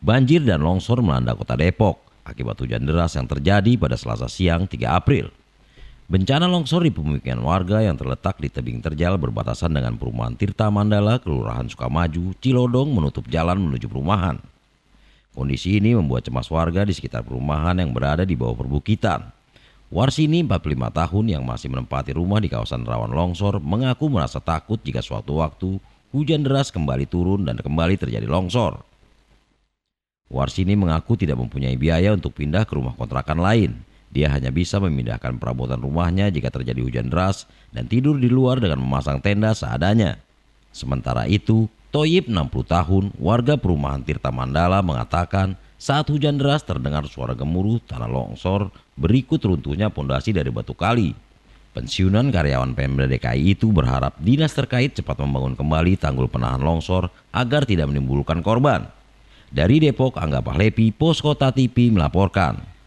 Banjir dan longsor melanda kota Depok akibat hujan deras yang terjadi pada selasa siang 3 April. Bencana longsor di pemukiman warga yang terletak di tebing terjal berbatasan dengan perumahan Tirta Mandala, Kelurahan Sukamaju, Cilodong menutup jalan menuju perumahan. Kondisi ini membuat cemas warga di sekitar perumahan yang berada di bawah perbukitan. Warsini 45 tahun yang masih menempati rumah di kawasan rawan longsor mengaku merasa takut jika suatu waktu hujan deras kembali turun dan kembali terjadi longsor. Warsini mengaku tidak mempunyai biaya untuk pindah ke rumah kontrakan lain. Dia hanya bisa memindahkan perabotan rumahnya jika terjadi hujan deras dan tidur di luar dengan memasang tenda seadanya. Sementara itu, Toyib 60 tahun, warga perumahan Tirta Mandala mengatakan saat hujan deras terdengar suara gemuruh tanah longsor berikut runtuhnya pondasi dari batu kali. Pensiunan karyawan Pemda DKI itu berharap dinas terkait cepat membangun kembali tanggul penahan longsor agar tidak menimbulkan korban. Dari Depok, Angga Pahlepi, Poskota TV melaporkan.